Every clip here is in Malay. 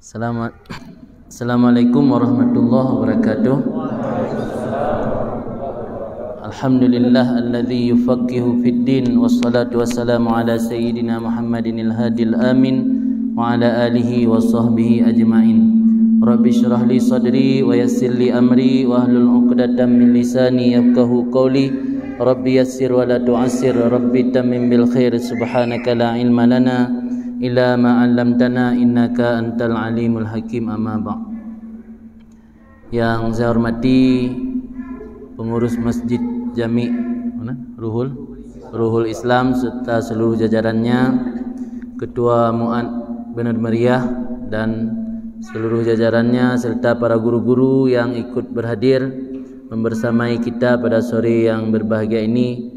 Selamat Assalamualaikum warahmatullahi wabarakatuh Alhamdulillah Alladhi yufakihu fid din Wassalatu wassalamu ala sayyidina Muhammadin ilhadil amin Wa ala alihi wa sahbihi ajma'in Rabbi syurah li sadri Wa yassir li amri Wa ahlul uqdatan min lisani Yafkahu qawli Rabbi yassir wa la tu'asir Rabbi tamim bil khair Subhanaka la ilma lana ila ma 'allamtana innaka antal alimul hakim amma ba yang saya hormati pengurus masjid jami mana ruhul ruhul islam serta seluruh jajarannya ketua muad benar meriah dan seluruh jajarannya serta para guru-guru yang ikut berhadir membersamai kita pada sore yang berbahagia ini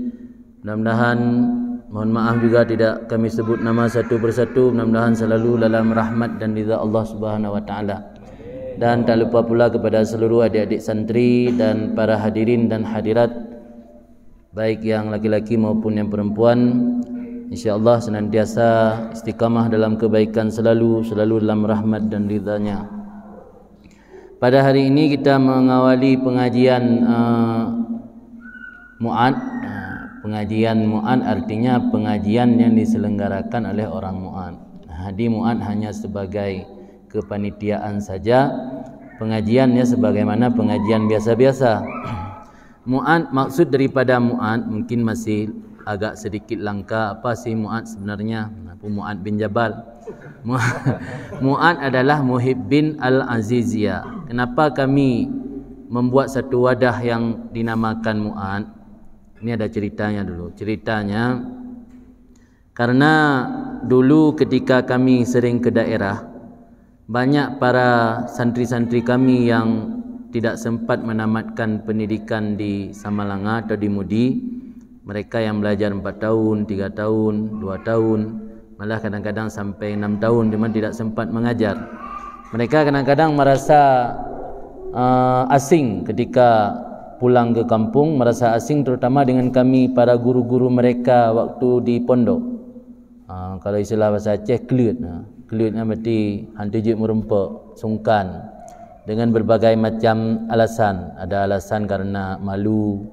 mudah-mudahan Mohon maaf juga tidak kami sebut nama satu persatu Mudah-mudahan selalu dalam rahmat dan rida Allah subhanahu wa ta'ala Dan tak lupa pula kepada seluruh adik-adik santri Dan para hadirin dan hadirat Baik yang laki-laki maupun yang perempuan Insya Allah senantiasa istiqamah dalam kebaikan selalu Selalu dalam rahmat dan ridanya Pada hari ini kita mengawali pengajian uh, Mu'ad pengajian mu'an artinya pengajian yang diselenggarakan oleh orang mu'an hadi mu'an hanya sebagai kepanitiaan saja pengajiannya sebagaimana pengajian biasa-biasa mu'an maksud daripada mu'an mungkin masih agak sedikit langka apa sih mu'an sebenarnya apa mu'an bin Jabal mu'an adalah muhib bin al-aziziyah kenapa kami membuat satu wadah yang dinamakan mu'an ini ada ceritanya dulu. Ceritanya karena dulu ketika kami sering ke daerah banyak para santri-santri kami yang tidak sempat menamatkan pendidikan di Samalanga atau di Mudi. Mereka yang belajar 4 tahun, 3 tahun, 2 tahun, malah kadang-kadang sampai 6 tahun cuma tidak sempat mengajar. Mereka kadang-kadang merasa uh, asing ketika pulang ke kampung merasa asing terutama dengan kami para guru-guru mereka waktu di pondok. Ha, kalau istilah bahasa Aceh kelut. Ha. Kelut ni berarti hantu merempak, sungkan dengan berbagai macam alasan. Ada alasan kerana malu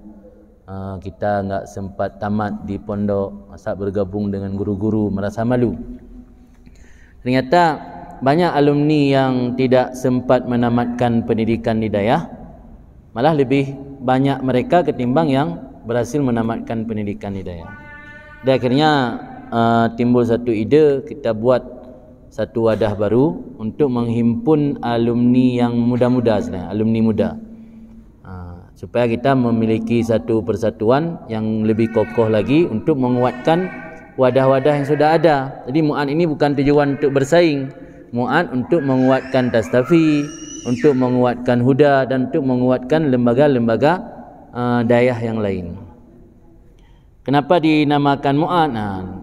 ha, kita enggak sempat tamat di pondok masa bergabung dengan guru-guru merasa malu. Ternyata banyak alumni yang tidak sempat menamatkan pendidikan di daerah malah lebih banyak mereka ketimbang yang berhasil menamatkan pendidikan hidayah. Dan akhirnya uh, timbul satu ide kita buat satu wadah baru untuk menghimpun alumni yang muda-muda sebenarnya, alumni muda. Uh, supaya kita memiliki satu persatuan yang lebih kokoh lagi untuk menguatkan wadah-wadah yang sudah ada. Jadi Mu'an ini bukan tujuan untuk bersaing. Mu'an untuk menguatkan Tastafi, untuk menguatkan huda dan untuk menguatkan lembaga-lembaga uh, dayah yang lain. Kenapa dinamakan Mu'an?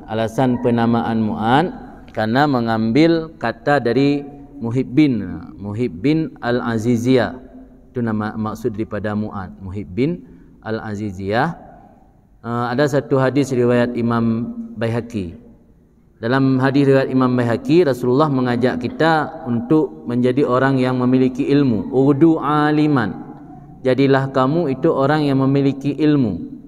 Alasan penamaan Mu'an karena mengambil kata dari Muhib bin Muhib bin Al-Aziziyah. Itu nama maksud daripada Mu'an, Muhib bin Al-Aziziyah. Uh, ada satu hadis riwayat Imam Baihaqi. Dalam hadis riwayat Imam Baihaqi Rasulullah mengajak kita untuk menjadi orang yang memiliki ilmu, udu aliman. Jadilah kamu itu orang yang memiliki ilmu.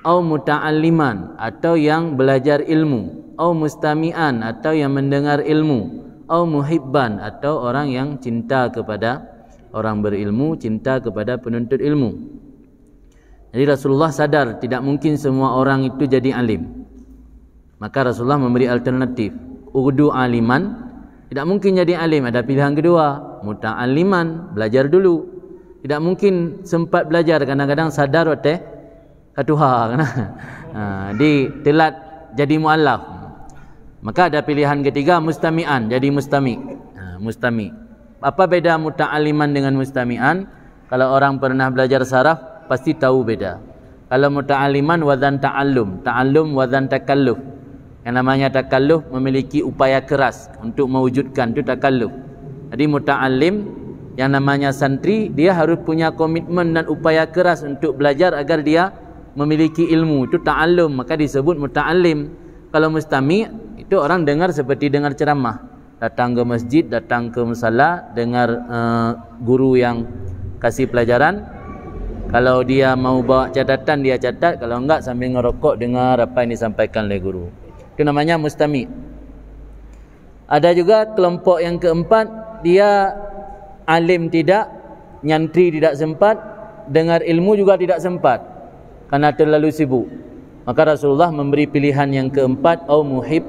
Au muta'alliman atau yang belajar ilmu, au mustami'an atau yang mendengar ilmu, au muhibban atau orang yang cinta kepada orang berilmu, cinta kepada penuntut ilmu. Jadi Rasulullah sadar tidak mungkin semua orang itu jadi alim. Maka Rasulullah memberi alternatif. Udu aliman tidak mungkin jadi alim. Ada pilihan kedua, muta aliman belajar dulu. Tidak mungkin sempat belajar kadang-kadang sadar wate katuha kena. di telat jadi mualaf. Maka ada pilihan ketiga mustami'an jadi mustami. Ha, mustami. Apa beda muta aliman dengan mustami'an? Kalau orang pernah belajar saraf pasti tahu beda. Kalau muta aliman wadhan ta'allum, ta'allum wadhan takalluf. Yang namanya takalluf memiliki upaya keras untuk mewujudkan itu takalluf. Jadi muta'allim yang namanya santri dia harus punya komitmen dan upaya keras untuk belajar agar dia memiliki ilmu itu ta'allum maka disebut muta'allim. Kalau mustami itu orang dengar seperti dengar ceramah. Datang ke masjid, datang ke musala, dengar uh, guru yang kasih pelajaran. Kalau dia mau bawa catatan dia catat, kalau enggak sambil ngerokok dengar apa yang disampaikan oleh guru. Itu namanya mustami. Ada juga kelompok yang keempat, dia alim tidak, nyantri tidak sempat, dengar ilmu juga tidak sempat. Karena terlalu sibuk. Maka Rasulullah memberi pilihan yang keempat, au muhib,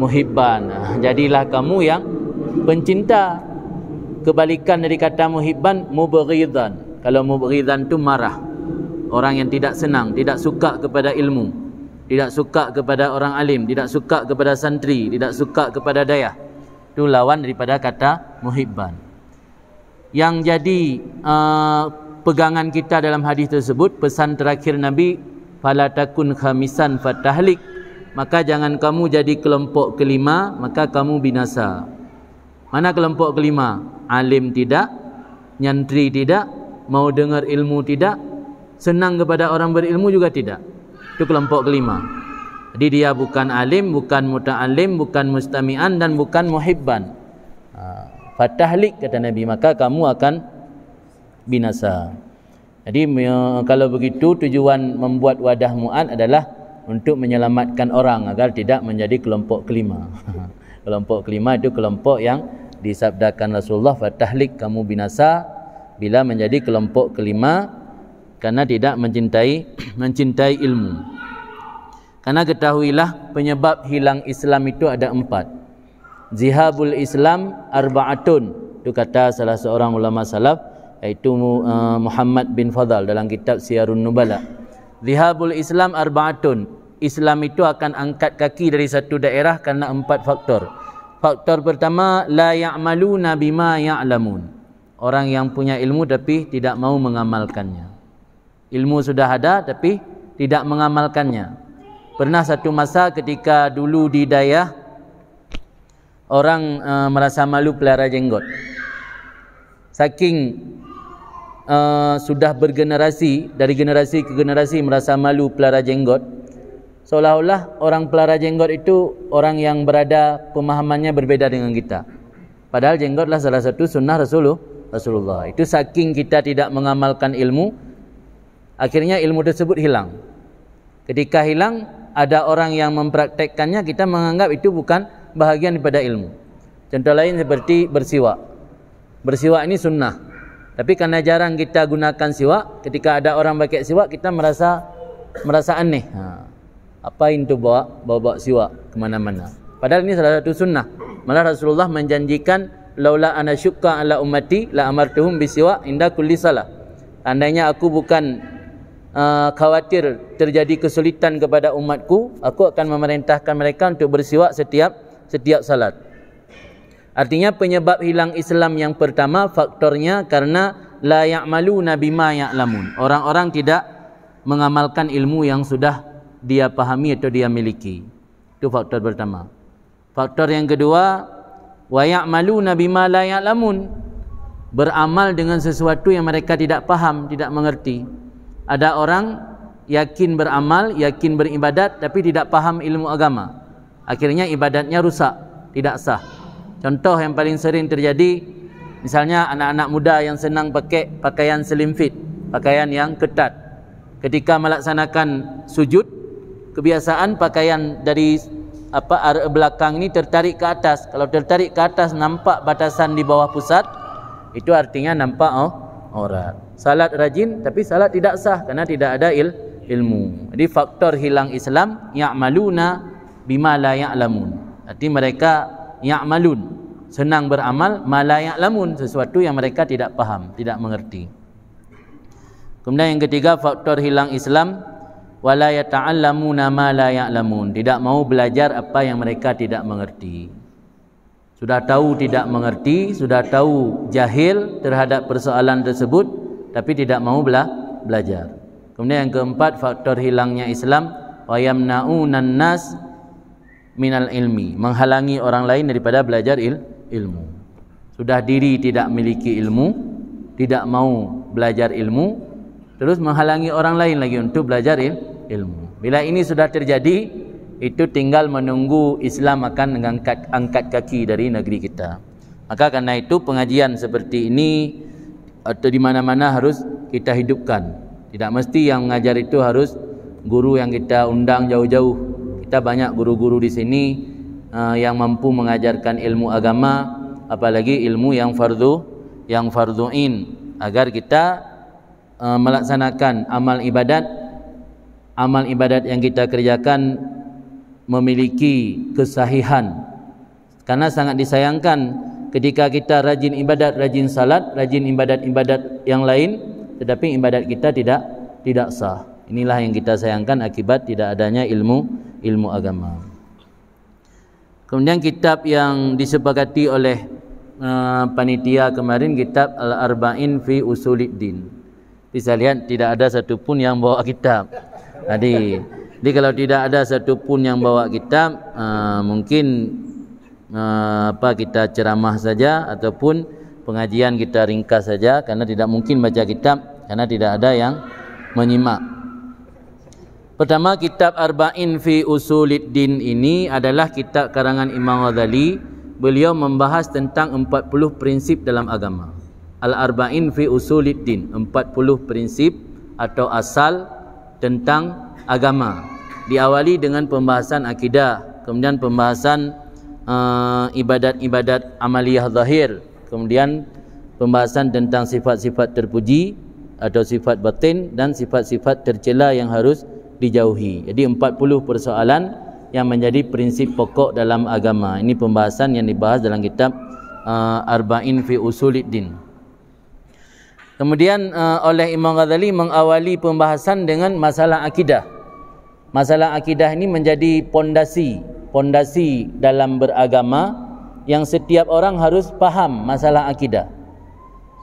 muhibban. Ah, jadilah kamu yang pencinta. Kebalikan dari kata muhibban, mubaghidhan. Kalau mubaghidhan tu marah. Orang yang tidak senang, tidak suka kepada ilmu tidak suka kepada orang alim, tidak suka kepada santri, tidak suka kepada dayah. Itu lawan daripada kata muhibban. Yang jadi uh, pegangan kita dalam hadis tersebut pesan terakhir Nabi fala takun khamisan fatahlik maka jangan kamu jadi kelompok kelima maka kamu binasa. Mana kelompok kelima? Alim tidak, nyantri tidak, mau dengar ilmu tidak, senang kepada orang berilmu juga tidak itu kelompok kelima jadi dia bukan alim bukan muta'alim bukan mustami'an dan bukan muhibban ha, fatahlik kata Nabi maka kamu akan binasa jadi kalau begitu tujuan membuat wadah mu'ad adalah untuk menyelamatkan orang agar tidak menjadi kelompok kelima kelompok kelima itu kelompok yang disabdakan Rasulullah fatahlik kamu binasa bila menjadi kelompok kelima karena tidak mencintai mencintai ilmu. Karena ketahuilah penyebab hilang Islam itu ada empat. Zihabul Islam arba'atun. Itu kata salah seorang ulama salaf iaitu eh, Muhammad bin Fadal dalam kitab Siyarun Nubala. Zihabul Islam arba'atun. Islam itu akan angkat kaki dari satu daerah karena empat faktor. Faktor pertama la ya'maluna bima ya'lamun. Orang yang punya ilmu tapi tidak mau mengamalkannya ilmu sudah ada tapi tidak mengamalkannya pernah satu masa ketika dulu di Dayah orang uh, merasa malu pelihara jenggot saking uh, sudah bergenerasi dari generasi ke generasi merasa malu pelihara jenggot seolah-olah orang pelihara jenggot itu orang yang berada pemahamannya berbeda dengan kita padahal jenggotlah salah satu sunnah Rasulullah Rasulullah itu saking kita tidak mengamalkan ilmu akhirnya ilmu tersebut hilang ketika hilang ada orang yang mempraktekkannya kita menganggap itu bukan bahagian daripada ilmu contoh lain seperti bersiwak bersiwak ini sunnah tapi karena jarang kita gunakan siwak ketika ada orang pakai siwak kita merasa merasa aneh ha. apa itu bawa bawa, siwak kemana-mana padahal ini salah satu sunnah malah Rasulullah menjanjikan laula ana syukka ala umati la amartuhum bisiwak inda kulli salah andainya aku bukan uh, khawatir terjadi kesulitan kepada umatku aku akan memerintahkan mereka untuk bersiwak setiap setiap salat artinya penyebab hilang Islam yang pertama faktornya karena la ya'malu nabi ma ya'lamun orang-orang tidak mengamalkan ilmu yang sudah dia pahami atau dia miliki itu faktor pertama faktor yang kedua wa ya'malu nabi ma la ya'lamun beramal dengan sesuatu yang mereka tidak paham, tidak mengerti. Ada orang yakin beramal, yakin beribadat tapi tidak paham ilmu agama. Akhirnya ibadatnya rusak, tidak sah. Contoh yang paling sering terjadi misalnya anak-anak muda yang senang pakai pakaian slim fit, pakaian yang ketat. Ketika melaksanakan sujud, kebiasaan pakaian dari apa arah belakang ini tertarik ke atas. Kalau tertarik ke atas nampak batasan di bawah pusat, itu artinya nampak oh orang. Salat rajin tapi salat tidak sah kerana tidak ada il ilmu. Jadi faktor hilang Islam ya'maluna bima la ya'lamun. Arti mereka ya'malun senang beramal mala ya'lamun sesuatu yang mereka tidak faham, tidak mengerti. Kemudian yang ketiga faktor hilang Islam wala ya'ta'allamuna ma la ya'lamun. Tidak mau belajar apa yang mereka tidak mengerti sudah tahu tidak mengerti, sudah tahu jahil terhadap persoalan tersebut tapi tidak mau bela belajar. Kemudian yang keempat faktor hilangnya Islam wa yamnaunan nas minal ilmi, menghalangi orang lain daripada belajar il ilmu. Sudah diri tidak miliki ilmu, tidak mau belajar ilmu, terus menghalangi orang lain lagi untuk belajar il ilmu. Bila ini sudah terjadi, itu tinggal menunggu Islam akan mengangkat angkat kaki dari negeri kita. Maka karena itu pengajian seperti ini atau di mana-mana harus kita hidupkan. Tidak mesti yang mengajar itu harus guru yang kita undang jauh-jauh. Kita banyak guru-guru di sini uh, yang mampu mengajarkan ilmu agama, apalagi ilmu yang fardu, yang fardu'in agar kita uh, melaksanakan amal ibadat amal ibadat yang kita kerjakan memiliki kesahihan karena sangat disayangkan ketika kita rajin ibadat rajin salat rajin ibadat-ibadat yang lain tetapi ibadat kita tidak tidak sah inilah yang kita sayangkan akibat tidak adanya ilmu ilmu agama kemudian kitab yang disepakati oleh uh, panitia kemarin kitab al-arba'in fi usulid din. bisa lihat tidak ada satupun yang bawa kitab tadi jadi kalau tidak ada satu pun yang bawa kitab, uh, mungkin uh, apa kita ceramah saja ataupun pengajian kita ringkas saja karena tidak mungkin baca kitab karena tidak ada yang menyimak. Pertama kitab Arba'in fi Usuliddin ini adalah kitab karangan Imam Ghazali. Beliau membahas tentang 40 prinsip dalam agama. Al-Arba'in fi Usuliddin, 40 prinsip atau asal tentang agama diawali dengan pembahasan akidah kemudian pembahasan uh, ibadat-ibadat amaliyah zahir kemudian pembahasan tentang sifat-sifat terpuji atau sifat batin dan sifat-sifat tercela yang harus dijauhi jadi 40 persoalan yang menjadi prinsip pokok dalam agama ini pembahasan yang dibahas dalam kitab uh, arba'in fi Din. Kemudian uh, oleh Imam Ghazali mengawali pembahasan dengan masalah akidah masalah akidah ini menjadi pondasi pondasi dalam beragama yang setiap orang harus paham masalah akidah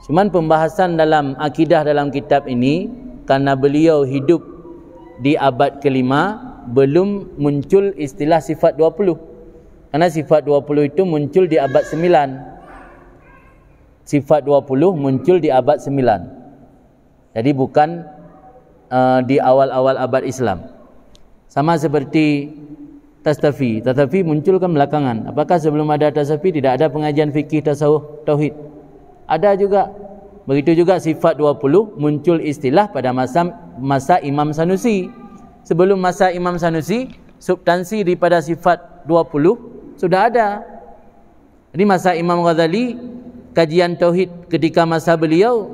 Cuma pembahasan dalam akidah dalam kitab ini karena beliau hidup di abad kelima belum muncul istilah sifat 20 karena sifat 20 itu muncul di abad 9 sifat 20 muncul di abad 9 jadi bukan uh, di awal-awal abad Islam. Sama seperti tasdafi, tasdafi munculkan belakangan. Apakah sebelum ada tasdafi tidak ada pengajian fikih tasawuf tauhid? Ada juga. Begitu juga sifat 20 muncul istilah pada masa masa Imam Sanusi. Sebelum masa Imam Sanusi, subtansi daripada sifat 20 sudah ada. Ini masa Imam Ghazali, kajian tauhid ketika masa beliau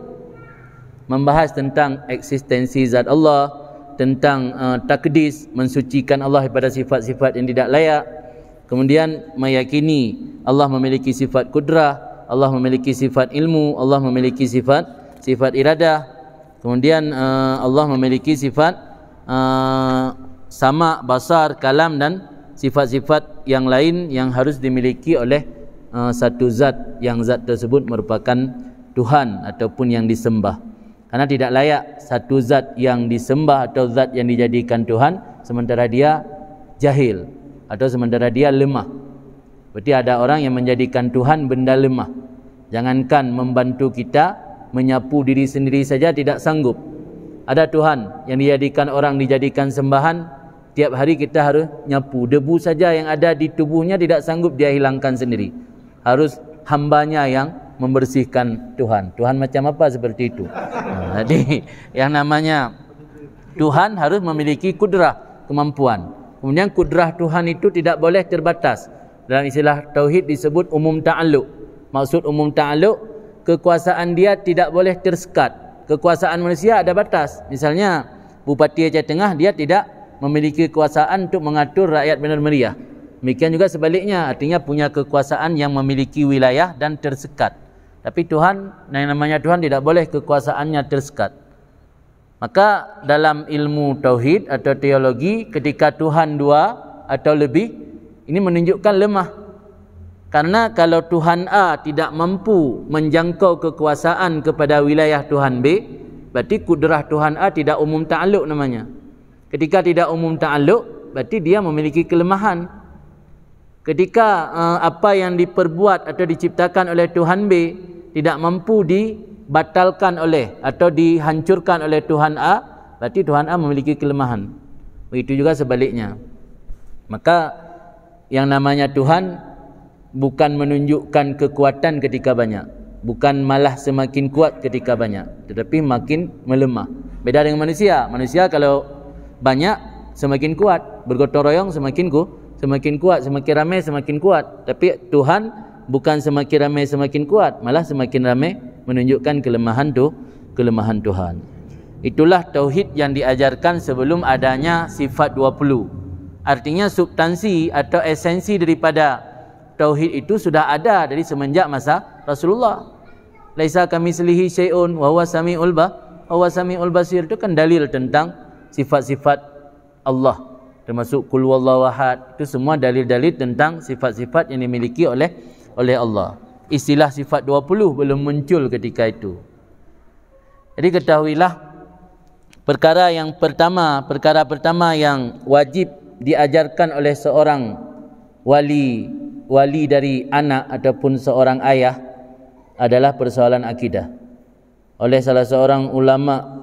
membahas tentang eksistensi zat Allah, tentang uh, takdis mensucikan Allah daripada sifat-sifat yang tidak layak kemudian meyakini Allah memiliki sifat kudrah Allah memiliki sifat ilmu Allah memiliki sifat sifat iradah kemudian uh, Allah memiliki sifat uh, sama basar kalam dan sifat-sifat yang lain yang harus dimiliki oleh uh, satu zat yang zat tersebut merupakan Tuhan ataupun yang disembah Karena tidak layak satu zat yang disembah atau zat yang dijadikan Tuhan sementara dia jahil atau sementara dia lemah. Berarti ada orang yang menjadikan Tuhan benda lemah. Jangankan membantu kita menyapu diri sendiri saja tidak sanggup. Ada Tuhan yang dijadikan orang dijadikan sembahan, tiap hari kita harus nyapu debu saja yang ada di tubuhnya tidak sanggup dia hilangkan sendiri. Harus hambanya yang membersihkan Tuhan. Tuhan macam apa seperti itu? Jadi yang namanya Tuhan harus memiliki kudrah, kemampuan. Kemudian kudrah Tuhan itu tidak boleh terbatas. Dalam istilah tauhid disebut umum ta'alluq. Maksud umum ta'alluq, kekuasaan dia tidak boleh tersekat. Kekuasaan manusia ada batas. Misalnya, Bupati Aceh Tengah dia tidak memiliki kekuasaan untuk mengatur rakyat benar meriah. Demikian juga sebaliknya, artinya punya kekuasaan yang memiliki wilayah dan tersekat. Tapi Tuhan, yang namanya Tuhan tidak boleh kekuasaannya tersekat. Maka dalam ilmu Tauhid atau teologi, ketika Tuhan dua atau lebih, ini menunjukkan lemah. Karena kalau Tuhan A tidak mampu menjangkau kekuasaan kepada wilayah Tuhan B, berarti kudrah Tuhan A tidak umum ta'aluk namanya. Ketika tidak umum ta'aluk, berarti dia memiliki kelemahan. Ketika uh, apa yang diperbuat atau diciptakan oleh Tuhan B tidak mampu dibatalkan oleh atau dihancurkan oleh Tuhan A berarti Tuhan A memiliki kelemahan begitu juga sebaliknya maka yang namanya Tuhan bukan menunjukkan kekuatan ketika banyak bukan malah semakin kuat ketika banyak tetapi makin melemah beda dengan manusia manusia kalau banyak semakin kuat bergotong royong semakin ku semakin kuat semakin ramai semakin kuat tapi Tuhan bukan semakin ramai semakin kuat malah semakin ramai menunjukkan kelemahan tu kelemahan Tuhan itulah tauhid yang diajarkan sebelum adanya sifat 20 artinya subtansi atau esensi daripada tauhid itu sudah ada dari semenjak masa Rasulullah laisa kami selihi syai'un wa huwa sami'ul ba wa sami'ul basir itu kan dalil tentang sifat-sifat Allah termasuk kul wallahu ahad itu semua dalil-dalil tentang sifat-sifat yang dimiliki oleh oleh Allah. Istilah sifat 20 belum muncul ketika itu. Jadi ketahuilah perkara yang pertama, perkara pertama yang wajib diajarkan oleh seorang wali wali dari anak ataupun seorang ayah adalah persoalan akidah. Oleh salah seorang ulama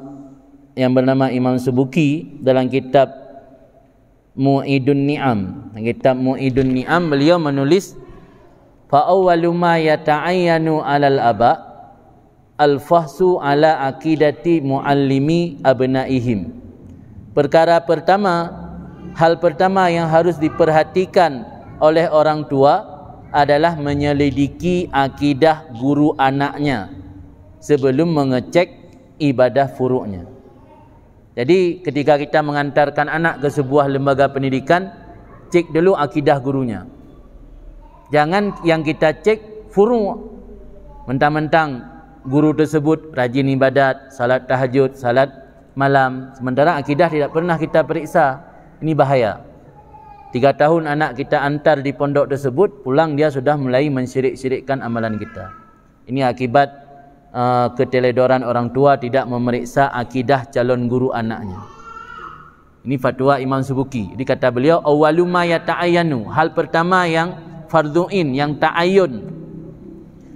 yang bernama Imam Subuki dalam kitab Mu'idun Ni'am. Kitab Mu'idun Ni'am beliau menulis fa awwalu ma yata'ayyanu 'alal aba al fahsu 'ala aqidati muallimi abnaihim perkara pertama hal pertama yang harus diperhatikan oleh orang tua adalah menyelidiki akidah guru anaknya sebelum mengecek ibadah furuknya. Jadi ketika kita mengantarkan anak ke sebuah lembaga pendidikan, cek dulu akidah gurunya jangan yang kita cek furu mentang-mentang guru tersebut rajin ibadat salat tahajud salat malam sementara akidah tidak pernah kita periksa ini bahaya Tiga tahun anak kita antar di pondok tersebut, pulang dia sudah mulai mensirik-sirikkan amalan kita. Ini akibat uh, keteledoran orang tua tidak memeriksa akidah calon guru anaknya. Ini fatwa Imam Subuki. Jadi kata beliau, awaluma yata'ayanu. Hal pertama yang fardhuin yang ta'ayun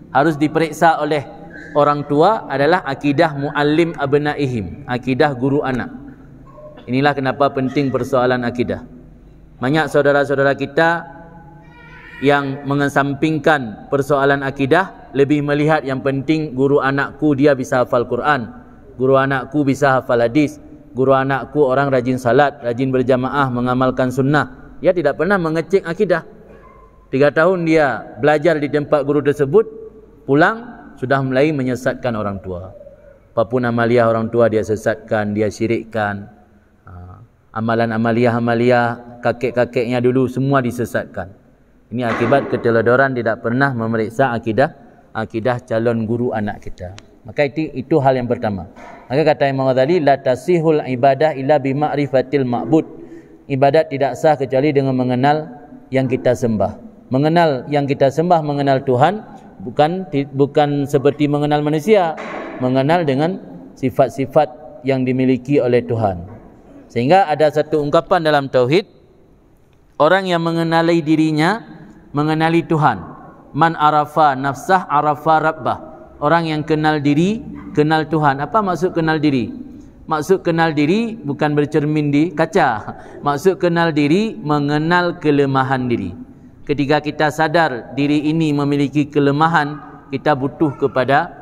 harus diperiksa oleh orang tua adalah akidah muallim abnaihim akidah guru anak inilah kenapa penting persoalan akidah banyak saudara-saudara kita yang mengesampingkan persoalan akidah lebih melihat yang penting guru anakku dia bisa hafal Quran guru anakku bisa hafal hadis guru anakku orang rajin salat rajin berjamaah mengamalkan sunnah dia tidak pernah mengecek akidah Tiga tahun dia belajar di tempat guru tersebut, pulang sudah mulai menyesatkan orang tua. Apapun amaliah orang tua dia sesatkan, dia syirikkan. Ha, Amalan amaliah-amaliah kakek-kakeknya dulu semua disesatkan. Ini akibat keteladoran tidak pernah memeriksa akidah akidah calon guru anak kita. Maka itu, itu hal yang pertama. Maka kata Imam Ghazali, La tasihul ibadah illa bima'rifatil ma'bud. Ibadat tidak sah kecuali dengan mengenal yang kita sembah mengenal yang kita sembah mengenal Tuhan bukan bukan seperti mengenal manusia mengenal dengan sifat-sifat yang dimiliki oleh Tuhan sehingga ada satu ungkapan dalam tauhid orang yang mengenali dirinya mengenali Tuhan man arafa nafsah arafa rabbah orang yang kenal diri kenal Tuhan apa maksud kenal diri Maksud kenal diri bukan bercermin di kaca. Maksud kenal diri mengenal kelemahan diri ketika kita sadar diri ini memiliki kelemahan kita butuh kepada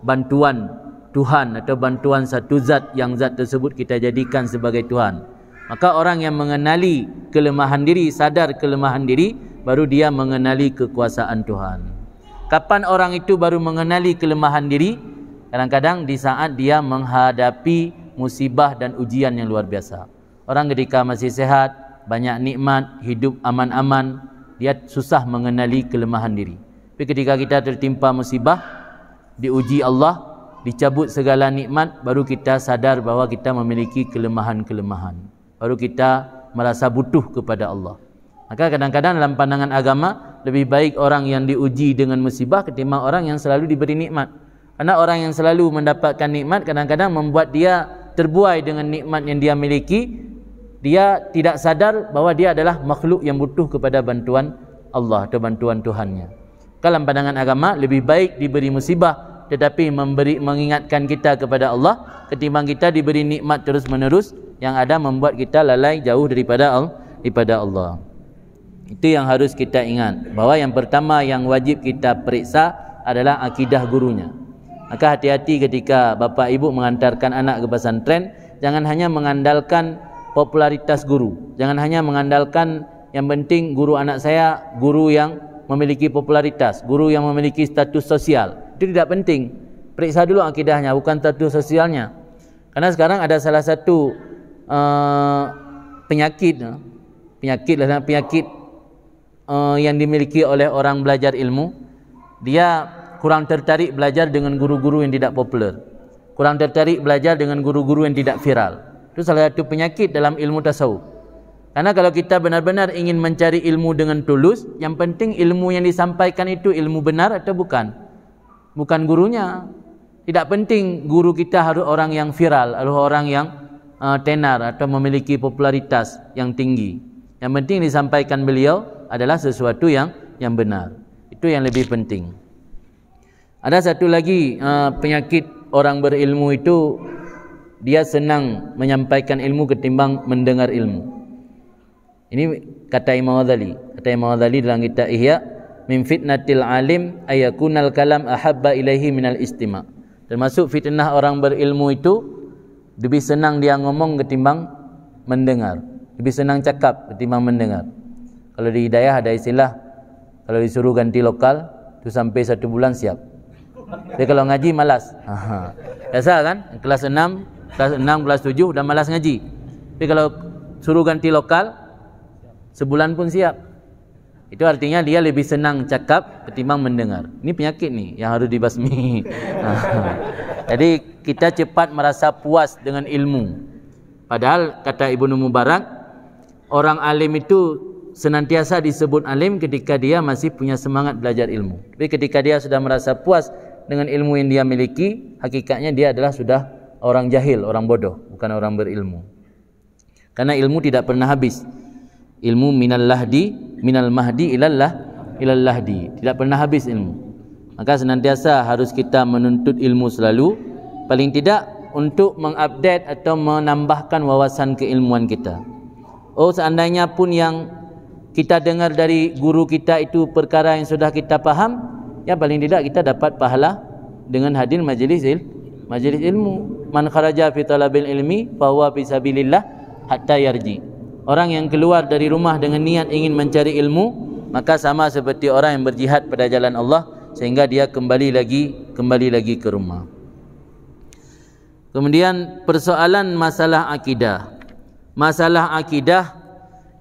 bantuan Tuhan atau bantuan satu zat yang zat tersebut kita jadikan sebagai Tuhan maka orang yang mengenali kelemahan diri sadar kelemahan diri baru dia mengenali kekuasaan Tuhan kapan orang itu baru mengenali kelemahan diri kadang-kadang di saat dia menghadapi musibah dan ujian yang luar biasa orang ketika masih sehat banyak nikmat hidup aman-aman dia susah mengenali kelemahan diri. Tapi ketika kita tertimpa musibah, diuji Allah, dicabut segala nikmat, baru kita sadar bahawa kita memiliki kelemahan-kelemahan. Baru kita merasa butuh kepada Allah. Maka kadang-kadang dalam pandangan agama, lebih baik orang yang diuji dengan musibah ketimbang orang yang selalu diberi nikmat. Karena orang yang selalu mendapatkan nikmat kadang-kadang membuat dia terbuai dengan nikmat yang dia miliki dia tidak sadar bahwa dia adalah makhluk yang butuh kepada bantuan Allah atau bantuan Tuhannya. Kalau pandangan agama, lebih baik diberi musibah tetapi memberi mengingatkan kita kepada Allah ketimbang kita diberi nikmat terus-menerus yang ada membuat kita lalai jauh daripada al daripada Allah. Itu yang harus kita ingat. Bahawa yang pertama yang wajib kita periksa adalah akidah gurunya. Maka hati-hati ketika bapa ibu mengantarkan anak ke pesantren, jangan hanya mengandalkan popularitas guru. Jangan hanya mengandalkan yang penting guru anak saya guru yang memiliki popularitas, guru yang memiliki status sosial. Itu tidak penting. Periksa dulu akidahnya, bukan status sosialnya. Karena sekarang ada salah satu uh, penyakit, eh, penyakit lah penyakit uh, yang dimiliki oleh orang belajar ilmu, dia kurang tertarik belajar dengan guru-guru yang tidak populer, kurang tertarik belajar dengan guru-guru yang tidak viral. itu salah satu penyakit dalam ilmu tasawuf karena kalau kita benar-benar ingin mencari ilmu dengan tulus yang penting ilmu yang disampaikan itu ilmu benar atau bukan bukan gurunya tidak penting guru kita harus orang yang viral atau orang yang uh, tenar atau memiliki popularitas yang tinggi yang penting disampaikan beliau adalah sesuatu yang yang benar itu yang lebih penting ada satu lagi uh, penyakit orang berilmu itu dia senang menyampaikan ilmu ketimbang mendengar ilmu. Ini kata Imam Ghazali. Kata Imam Ghazali dalam kitab Ihya, min fitnatil alim ayakunal kalam ahabba ilaihi minal istima. Termasuk fitnah orang berilmu itu lebih senang dia ngomong ketimbang mendengar. Lebih senang cakap ketimbang mendengar. Kalau di hidayah ada istilah kalau disuruh ganti lokal tu sampai satu bulan siap. Tapi kalau ngaji malas. Biasa kan? Kelas kelas 6, kelas 7 dah malas ngaji. Tapi kalau suruh ganti lokal, sebulan pun siap. Itu artinya dia lebih senang cakap ketimbang mendengar. Ini penyakit ni yang harus dibasmi. Jadi kita cepat merasa puas dengan ilmu. Padahal kata Ibnu Mubarak, orang alim itu senantiasa disebut alim ketika dia masih punya semangat belajar ilmu. Tapi ketika dia sudah merasa puas dengan ilmu yang dia miliki, hakikatnya dia adalah sudah orang jahil, orang bodoh, bukan orang berilmu. Karena ilmu tidak pernah habis. Ilmu minal lahdi, minal mahdi ilallah, ilal lahdi. Tidak pernah habis ilmu. Maka senantiasa harus kita menuntut ilmu selalu. Paling tidak untuk mengupdate atau menambahkan wawasan keilmuan kita. Oh seandainya pun yang kita dengar dari guru kita itu perkara yang sudah kita faham, ya paling tidak kita dapat pahala dengan hadir majlis il, majlis ilmu. Majlis ilmu man kharaja fi talabil ilmi fa huwa fi sabilillah hatta yarji. Orang yang keluar dari rumah dengan niat ingin mencari ilmu, maka sama seperti orang yang berjihad pada jalan Allah sehingga dia kembali lagi kembali lagi ke rumah. Kemudian persoalan masalah akidah. Masalah akidah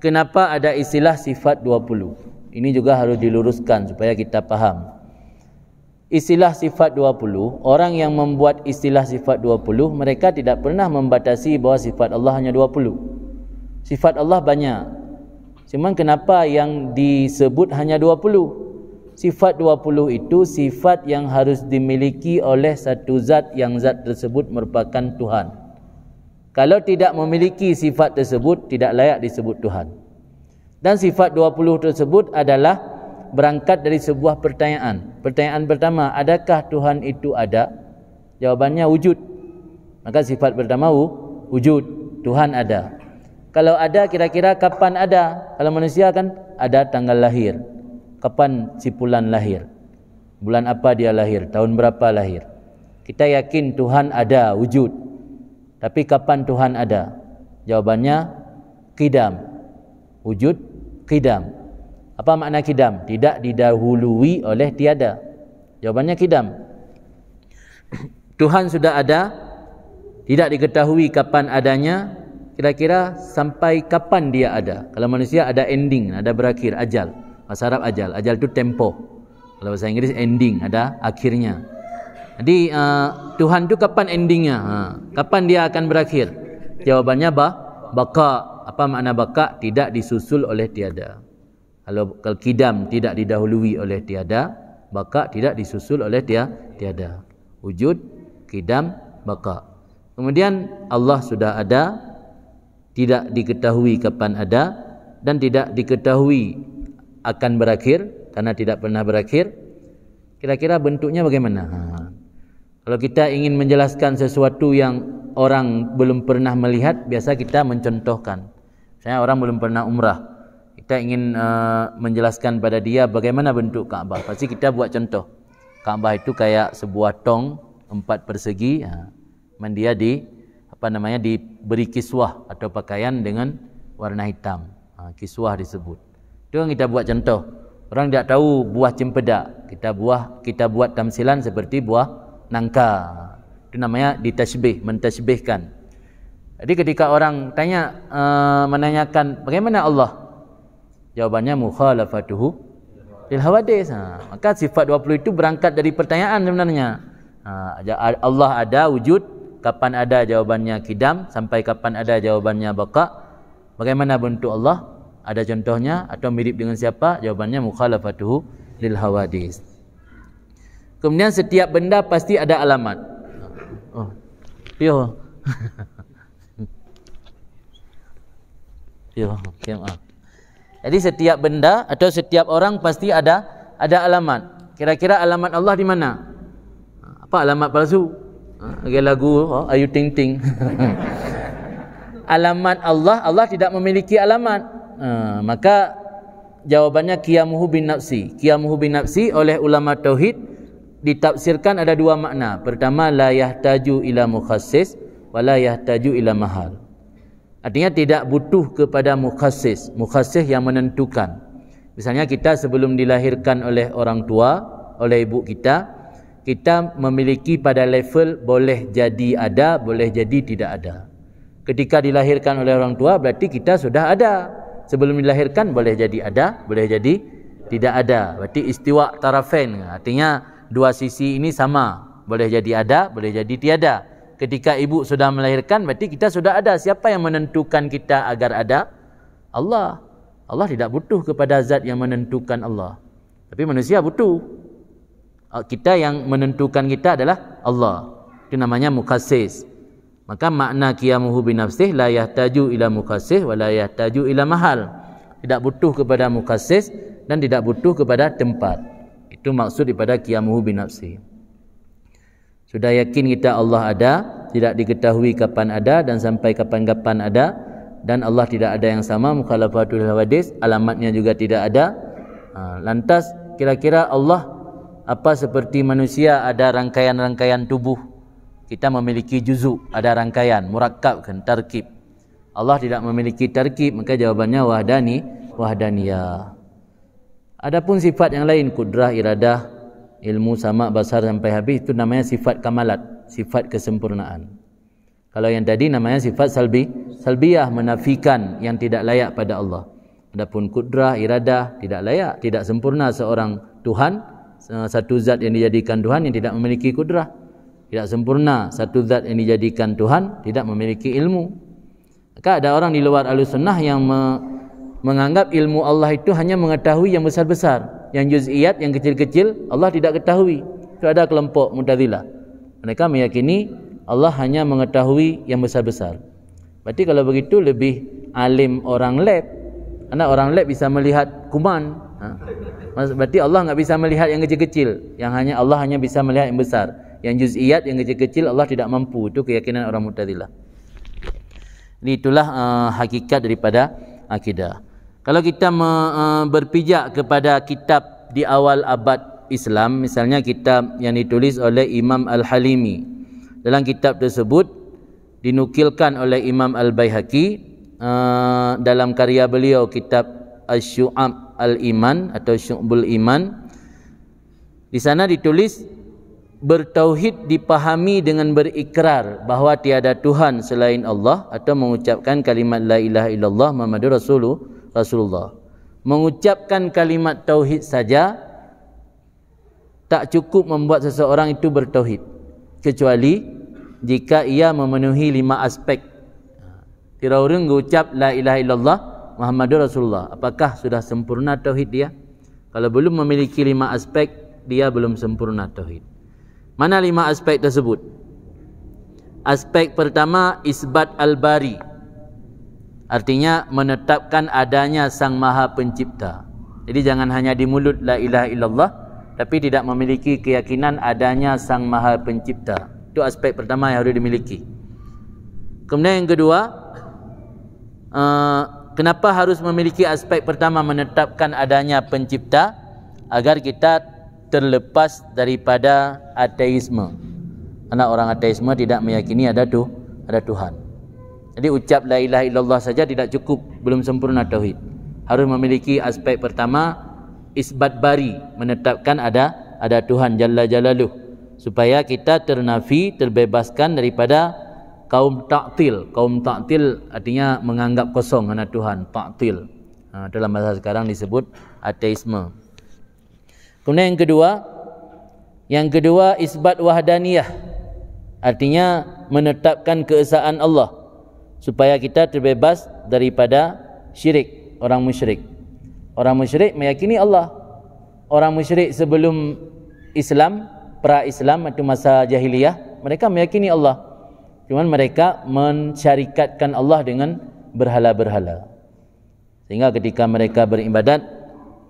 kenapa ada istilah sifat 20? Ini juga harus diluruskan supaya kita paham istilah sifat 20 orang yang membuat istilah sifat 20 mereka tidak pernah membatasi bahawa sifat Allah hanya 20 sifat Allah banyak cuma kenapa yang disebut hanya 20 sifat 20 itu sifat yang harus dimiliki oleh satu zat yang zat tersebut merupakan Tuhan kalau tidak memiliki sifat tersebut tidak layak disebut Tuhan dan sifat 20 tersebut adalah berangkat dari sebuah pertanyaan. Pertanyaan pertama, adakah Tuhan itu ada? Jawabannya wujud. Maka sifat pertama wujud, Tuhan ada. Kalau ada kira-kira kapan ada? Kalau manusia kan ada tanggal lahir. Kapan si bulan lahir? Bulan apa dia lahir? Tahun berapa lahir? Kita yakin Tuhan ada wujud. Tapi kapan Tuhan ada? Jawabannya kidam. Wujud kidam. Apa makna kidam? Tidak didahului oleh tiada. Jawabannya kidam. Tuhan sudah ada, tidak diketahui kapan adanya, kira-kira sampai kapan dia ada. Kalau manusia ada ending, ada berakhir, ajal. Bahasa Arab ajal, ajal itu tempo. Kalau bahasa Inggeris ending, ada akhirnya. Jadi uh, Tuhan itu kapan endingnya? Ha. Kapan dia akan berakhir? Jawabannya bah, baka. Apa makna baka? Tidak disusul oleh tiada kalau kalkidam tidak didahului oleh tiada baka tidak disusul oleh dia tiada wujud kidam baka kemudian Allah sudah ada tidak diketahui kapan ada dan tidak diketahui akan berakhir karena tidak pernah berakhir kira-kira bentuknya bagaimana ha. kalau kita ingin menjelaskan sesuatu yang orang belum pernah melihat biasa kita mencontohkan saya orang belum pernah umrah kita ingin uh, menjelaskan pada dia bagaimana bentuk Kaabah. Pasti kita buat contoh. Kaabah itu kayak sebuah tong empat persegi. Ya. dia di apa namanya diberi kiswah atau pakaian dengan warna hitam. Ha, kiswah disebut. Itu yang kita buat contoh. Orang tidak tahu buah cempedak. Kita buah kita buat tamsilan seperti buah nangka. Itu namanya ditasbih, mentasbihkan. Jadi ketika orang tanya uh, menanyakan bagaimana Allah Jawabannya mukhalafatuhu lil hawadis. Ha. Maka sifat 20 itu berangkat dari pertanyaan sebenarnya. Ha. Allah ada wujud, kapan ada jawabannya kidam, sampai kapan ada jawabannya baka. Bagaimana bentuk Allah? Ada contohnya atau mirip dengan siapa? Jawabannya mukhalafatuhu lil hawadis. Kemudian setiap benda pasti ada alamat. Oh. Yo. Yo, kem ah. Jadi setiap benda atau setiap orang pasti ada ada alamat. Kira-kira alamat Allah di mana? Apa alamat palsu? Okay, ha, lagu oh, Ayu Ting Ting. alamat Allah, Allah tidak memiliki alamat. Uh, maka jawabannya qiyamuhu bin nafsi. Qiyamuhu bin nafsi oleh ulama tauhid ditafsirkan ada dua makna. Pertama la yahtaju ila mukhassis wa la yahtaju ila mahal. Artinya tidak butuh kepada mukhasis. Mukhasis yang menentukan. Misalnya kita sebelum dilahirkan oleh orang tua, oleh ibu kita, kita memiliki pada level boleh jadi ada, boleh jadi tidak ada. Ketika dilahirkan oleh orang tua berarti kita sudah ada. Sebelum dilahirkan boleh jadi ada, boleh jadi tidak ada. Berarti istiwa tarafain. Artinya dua sisi ini sama. Boleh jadi ada, boleh jadi tiada ketika ibu sudah melahirkan berarti kita sudah ada siapa yang menentukan kita agar ada Allah Allah tidak butuh kepada zat yang menentukan Allah tapi manusia butuh ah, kita yang menentukan kita adalah Allah itu namanya mukassis maka makna qiyamuhu bi nafsihi la yahtaju ila mukassis wa la yahtaju ila mahal tidak butuh kepada mukassis dan tidak butuh kepada tempat itu maksud daripada qiyamuhu bi sudah yakin kita Allah ada, tidak diketahui kapan ada dan sampai kapan-kapan ada dan Allah tidak ada yang sama mukhalafatul hawadis, alamatnya juga tidak ada. Ha, lantas kira-kira Allah apa seperti manusia ada rangkaian-rangkaian tubuh? Kita memiliki juzuk, ada rangkaian, murakkab kan, tarkib. Allah tidak memiliki tarkib, maka jawabannya wahdani, wahdaniyah. Adapun sifat yang lain, kudrah, iradah, ilmu sama besar sampai habis itu namanya sifat kamalat sifat kesempurnaan kalau yang tadi namanya sifat salbi salbiyah menafikan yang tidak layak pada Allah adapun kudrah iradah tidak layak tidak sempurna seorang Tuhan eh, satu zat yang dijadikan Tuhan yang tidak memiliki kudrah tidak sempurna satu zat yang dijadikan Tuhan tidak memiliki ilmu maka ada orang di luar alusunnah yang me menganggap ilmu Allah itu hanya mengetahui yang besar-besar yang juz'iyat yang kecil-kecil Allah tidak ketahui. Itu ada kelompok Mu'tazilah. Mereka meyakini Allah hanya mengetahui yang besar-besar. Berarti kalau begitu lebih alim orang lab. Karena orang lab bisa melihat kuman. Ha. Berarti Allah enggak bisa melihat yang kecil-kecil. Yang hanya Allah hanya bisa melihat yang besar. Yang juz'iyat yang kecil-kecil Allah tidak mampu. Itu keyakinan orang Mu'tazilah. Ini itulah uh, hakikat daripada akidah. Kalau kita e, berpijak kepada kitab di awal abad Islam, misalnya kitab yang ditulis oleh Imam Al-Halimi. Dalam kitab tersebut dinukilkan oleh Imam Al-Baihaqi e, dalam karya beliau kitab Asy-Syu'ab Al-Iman atau Syu'bul Iman. Di sana ditulis bertauhid dipahami dengan berikrar bahawa tiada Tuhan selain Allah atau mengucapkan kalimat la ilaha illallah Muhammadur Rasulullah Rasulullah. Mengucapkan kalimat tauhid saja tak cukup membuat seseorang itu bertauhid. Kecuali jika ia memenuhi lima aspek. Kira orang mengucap la ilaha illallah Muhammadur Rasulullah. Apakah sudah sempurna tauhid dia? Kalau belum memiliki lima aspek, dia belum sempurna tauhid. Mana lima aspek tersebut? Aspek pertama isbat al-bari. Artinya menetapkan adanya Sang Maha Pencipta. Jadi jangan hanya di mulut la ilaha illallah tapi tidak memiliki keyakinan adanya Sang Maha Pencipta. Itu aspek pertama yang harus dimiliki. Kemudian yang kedua, uh, kenapa harus memiliki aspek pertama menetapkan adanya pencipta agar kita terlepas daripada ateisme. Karena orang ateisme tidak meyakini ada tu ada Tuhan. Jadi ucap la ilaha illallah saja tidak cukup, belum sempurna tauhid. Harus memiliki aspek pertama isbat bari, menetapkan ada ada Tuhan jalla jalaluh supaya kita ternafi, terbebaskan daripada kaum taktil. Kaum taktil artinya menganggap kosong ana Tuhan, taktil. Ha, dalam bahasa sekarang disebut ateisme. Kemudian yang kedua, yang kedua isbat wahdaniyah. Artinya menetapkan keesaan Allah supaya kita terbebas daripada syirik orang musyrik orang musyrik meyakini Allah orang musyrik sebelum Islam pra Islam atau masa jahiliyah mereka meyakini Allah cuma mereka mencarikatkan Allah dengan berhala-berhala sehingga ketika mereka beribadat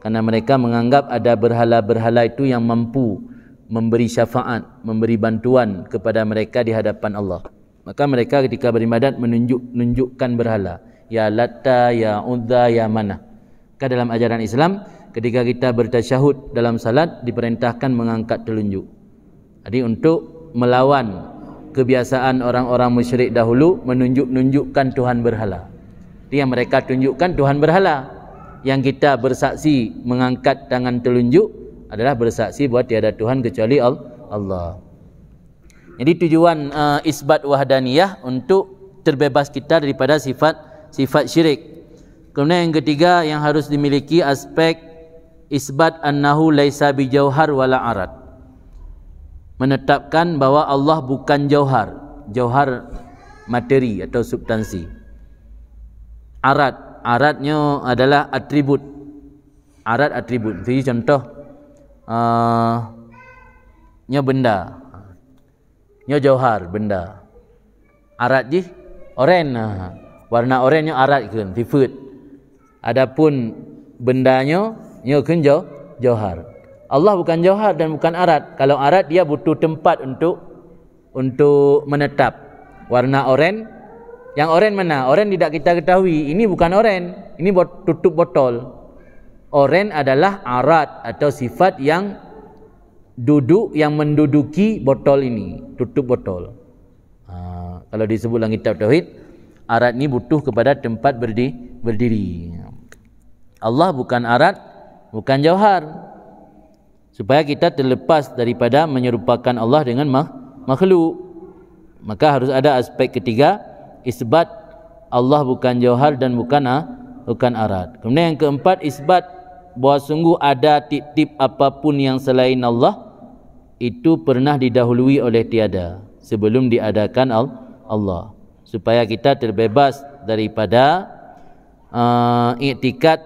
karena mereka menganggap ada berhala-berhala itu yang mampu memberi syafaat memberi bantuan kepada mereka di hadapan Allah Maka mereka ketika berimadat menunjuk menunjukkan berhala. Ya Latta, Ya Udha, Ya Mana. Maka dalam ajaran Islam, ketika kita bertasyahud dalam salat, diperintahkan mengangkat telunjuk. Jadi untuk melawan kebiasaan orang-orang musyrik dahulu menunjuk-nunjukkan Tuhan berhala. Jadi yang mereka tunjukkan Tuhan berhala. Yang kita bersaksi mengangkat tangan telunjuk adalah bersaksi buat tiada Tuhan kecuali Allah. Jadi tujuan uh, isbat wahdaniyah untuk terbebas kita daripada sifat sifat syirik. Kemudian yang ketiga yang harus dimiliki aspek isbat annahu laisa bijauhar wala arad. Menetapkan bahwa Allah bukan jauhar, jauhar materi atau substansi. Arad, aradnya adalah atribut. Arad atribut. Jadi contoh uh, nya benda nyo jauhar benda arat ji oren nah. warna oren nyo arat kan sifat adapun benda nyo kan jauh jauhar Allah bukan jauhar dan bukan arat kalau arat dia butuh tempat untuk untuk menetap warna oren yang oren mana oren tidak kita ketahui ini bukan oren ini bot tutup botol oren adalah arat atau sifat yang duduk yang menduduki botol ini tutup botol ha, kalau disebut dalam kitab tauhid arat ni butuh kepada tempat berdi, berdiri Allah bukan arat bukan jauhar supaya kita terlepas daripada menyerupakan Allah dengan makhluk maka harus ada aspek ketiga isbat Allah bukan jauhar dan bukan ah, bukan arat kemudian yang keempat isbat bahawa sungguh ada titip apapun yang selain Allah itu pernah didahului oleh tiada sebelum diadakan Allah supaya kita terbebas daripada uh, i'tikad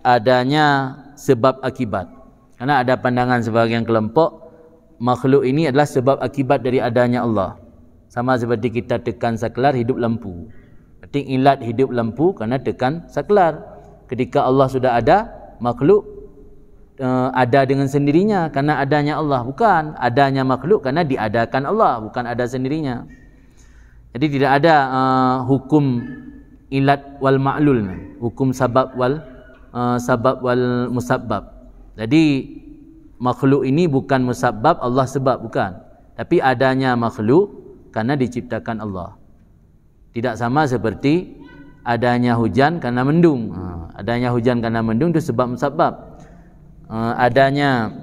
adanya sebab akibat karena ada pandangan sebahagian kelompok makhluk ini adalah sebab akibat dari adanya Allah sama seperti kita tekan saklar hidup lampu berarti ilat hidup lampu karena tekan saklar ketika Allah sudah ada makhluk Eh, ada dengan sendirinya karena adanya Allah bukan adanya makhluk karena diadakan Allah bukan ada sendirinya jadi tidak ada uh, hukum ilat wal ma'lul hukum sabab wal uh, sabab wal musabab jadi makhluk ini bukan musabab Allah sebab bukan tapi adanya makhluk karena diciptakan Allah tidak sama seperti adanya hujan karena mendung ha, adanya hujan karena mendung itu sebab musabab uh, adanya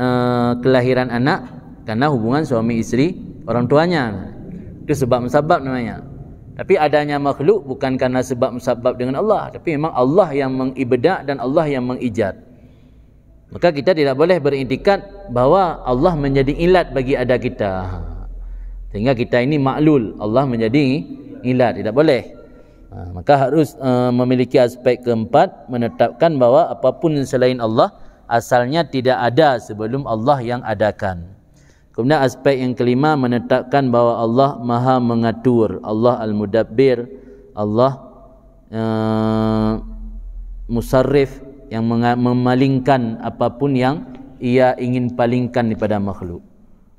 uh, kelahiran anak karena hubungan suami isteri orang tuanya. Itu sebab musabab namanya. Tapi adanya makhluk bukan karena sebab musabab dengan Allah, tapi memang Allah yang mengibadah dan Allah yang mengijat. Maka kita tidak boleh berintikad bahwa Allah menjadi ilat bagi ada kita. Sehingga kita ini maklul Allah menjadi ilat tidak boleh. Ha, maka harus uh, memiliki aspek keempat menetapkan bahawa apapun selain Allah asalnya tidak ada sebelum Allah yang adakan. Kemudian aspek yang kelima menetapkan bahawa Allah Maha mengatur, Allah al-mudabbir, Allah uh, musarrif yang memalingkan apapun yang ia ingin palingkan daripada makhluk.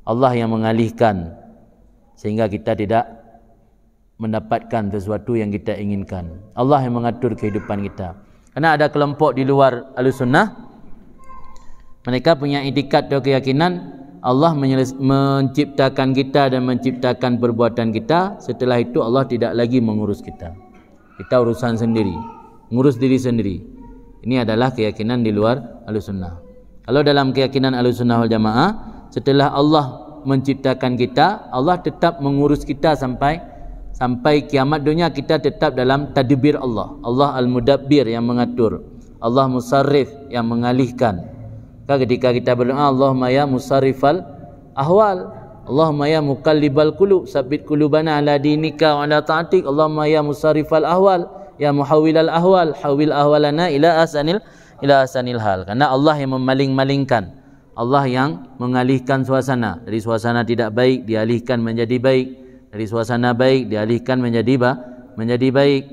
Allah yang mengalihkan sehingga kita tidak mendapatkan sesuatu yang kita inginkan. Allah yang mengatur kehidupan kita. Karena ada kelompok di luar Al-Sunnah mereka punya itikad dan keyakinan Allah menciptakan kita dan menciptakan perbuatan kita, setelah itu Allah tidak lagi mengurus kita. Kita urusan sendiri, ngurus diri sendiri. Ini adalah keyakinan di luar Al-Sunnah. Kalau dalam keyakinan Al-Sunnah wal Jamaah, setelah Allah menciptakan kita, Allah tetap mengurus kita sampai sampai kiamat dunia kita tetap dalam tadbir Allah. Allah al-mudabbir yang mengatur. Allah musarrif yang mengalihkan. Kan ketika kita berdoa Allahumma ya musarrifal ahwal, Allahumma ya muqallibal qulub, sabbit qulubana ala dinika wa ala ta'atik, Allahumma ya musarrifal ahwal, ya muhawwilal ahwal, hawil ahwalana ila asanil ila asanil hal. Karena Allah yang memaling-malingkan. Allah yang mengalihkan suasana. Dari suasana tidak baik dialihkan menjadi baik dari suasana baik dialihkan menjadi ba, menjadi baik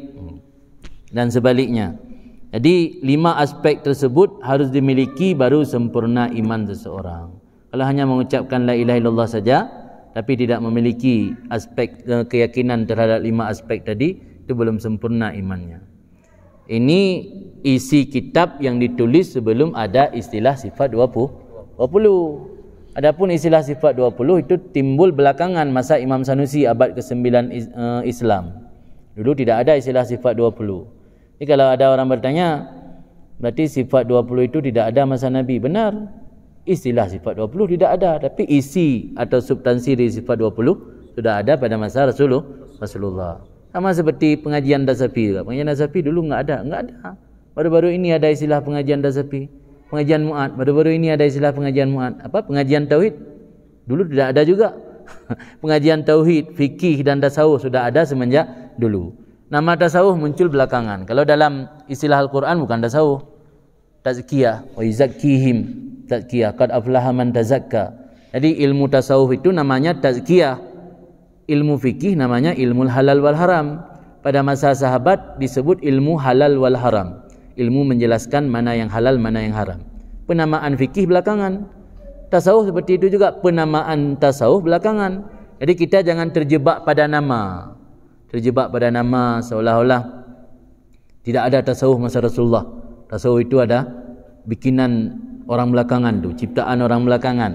dan sebaliknya. Jadi lima aspek tersebut harus dimiliki baru sempurna iman seseorang. Kalau hanya mengucapkan la ilaha illallah saja tapi tidak memiliki aspek eh, keyakinan terhadap lima aspek tadi itu belum sempurna imannya. Ini isi kitab yang ditulis sebelum ada istilah sifat 20. 20. Adapun istilah sifat 20 itu timbul belakangan masa Imam Sanusi abad ke-9 eh, Islam. Dulu tidak ada istilah sifat 20. Jadi kalau ada orang bertanya, berarti sifat 20 itu tidak ada masa Nabi. Benar. Istilah sifat 20 tidak ada, tapi isi atau substansi dari sifat 20 sudah ada pada masa Rasulullah Rasulullah. Sama seperti pengajian dasafi Pengajian dasafi dulu enggak ada, enggak ada. Baru-baru ini ada istilah pengajian dasafi pengajian muat. Baru-baru ini ada istilah pengajian muat. Apa? Pengajian tauhid. Dulu tidak ada juga. pengajian tauhid, fikih dan tasawuf sudah ada semenjak dulu. Nama tasawuf muncul belakangan. Kalau dalam istilah Al-Quran bukan tasawuf. Tazkiyah. Wa izakkihim. Tazkiyah. Qad aflaha man tazakka. Jadi ilmu tasawuf itu namanya tazkiyah. Ilmu fikih namanya ilmu halal wal haram. Pada masa sahabat disebut ilmu halal wal haram ilmu menjelaskan mana yang halal mana yang haram penamaan fikih belakangan tasawuf seperti itu juga penamaan tasawuf belakangan jadi kita jangan terjebak pada nama terjebak pada nama seolah-olah tidak ada tasawuf masa Rasulullah tasawuf itu ada bikinan orang belakangan tu ciptaan orang belakangan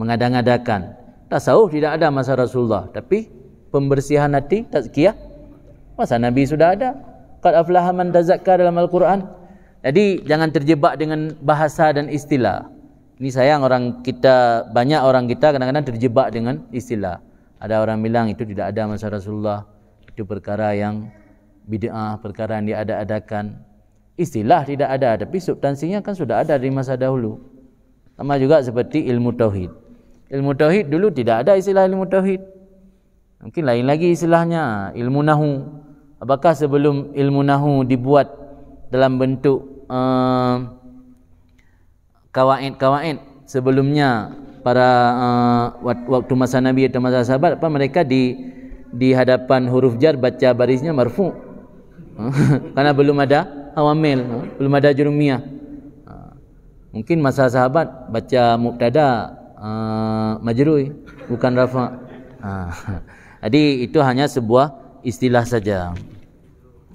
mengadang-adakan tasawuf tidak ada masa Rasulullah tapi pembersihan hati tazkiyah masa Nabi sudah ada qad aflaha man tazakka dalam al-Quran. Jadi jangan terjebak dengan bahasa dan istilah. Ini sayang orang kita banyak orang kita kadang-kadang terjebak dengan istilah. Ada orang bilang itu tidak ada masa Rasulullah. Itu perkara yang bid'ah, perkara yang diada-adakan. Istilah tidak ada tapi substansinya kan sudah ada dari masa dahulu. Sama juga seperti ilmu tauhid. Ilmu tauhid dulu tidak ada istilah ilmu tauhid. Mungkin lain lagi istilahnya ilmu nahu apakah sebelum ilmu nahu dibuat dalam bentuk eh, kawaid-kawaid uh, sebelumnya para uh, waktu masa nabi atau masa sahabat apa mereka di di hadapan huruf jar baca barisnya marfu karena belum ada awamil belum ada jurumiyah eh, mungkin masa sahabat baca mubtada uh, majrui bukan rafa jadi itu hanya sebuah istilah saja.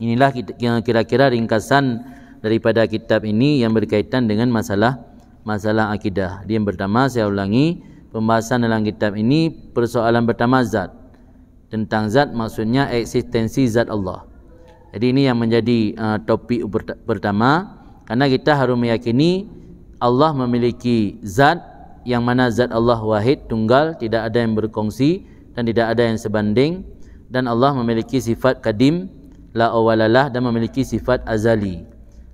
Inilah kira-kira ringkasan daripada kitab ini yang berkaitan dengan masalah masalah akidah. Dia yang pertama saya ulangi pembahasan dalam kitab ini persoalan pertama zat. Tentang zat maksudnya eksistensi zat Allah. Jadi ini yang menjadi uh, topik pertama karena kita harus meyakini Allah memiliki zat yang mana zat Allah wahid tunggal tidak ada yang berkongsi dan tidak ada yang sebanding dan Allah memiliki sifat kadim la awalalah dan memiliki sifat azali.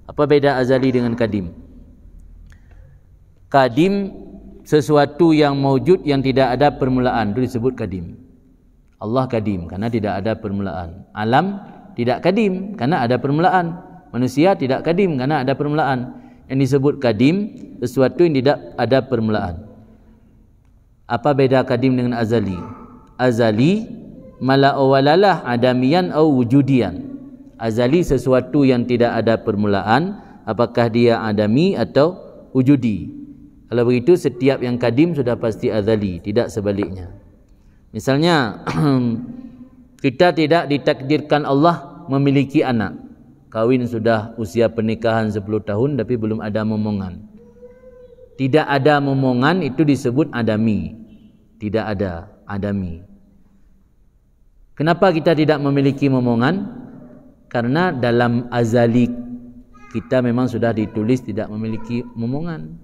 Apa beda azali dengan kadim? Kadim sesuatu yang mewujud yang tidak ada permulaan itu disebut kadim. Allah kadim karena tidak ada permulaan. Alam tidak kadim karena ada permulaan. Manusia tidak kadim karena ada permulaan. Yang disebut kadim sesuatu yang tidak ada permulaan. Apa beda kadim dengan azali? Azali mala awalalah adamian au wujudian azali sesuatu yang tidak ada permulaan apakah dia adami atau wujudi kalau begitu setiap yang kadim sudah pasti azali tidak sebaliknya misalnya kita tidak ditakdirkan Allah memiliki anak kawin sudah usia pernikahan 10 tahun tapi belum ada momongan tidak ada momongan itu disebut adami tidak ada adami Kenapa kita tidak memiliki momongan? Karena dalam azali kita memang sudah ditulis tidak memiliki momongan.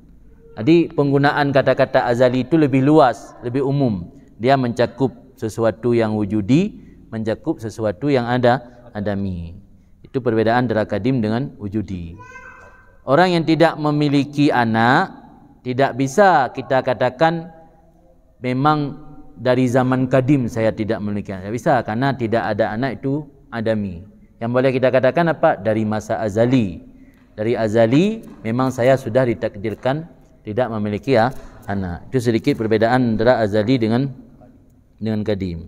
Jadi penggunaan kata-kata azali itu lebih luas, lebih umum. Dia mencakup sesuatu yang wujudi, mencakup sesuatu yang ada, adami. Itu perbedaan darah kadim dengan wujudi. Orang yang tidak memiliki anak, tidak bisa kita katakan memang dari zaman kadim saya tidak memiliki anak. Bisa karena tidak ada anak itu adami. Yang boleh kita katakan apa? Dari masa azali. Dari azali memang saya sudah ditakdirkan tidak memiliki ya, anak. Itu sedikit perbedaan antara azali dengan dengan kadim.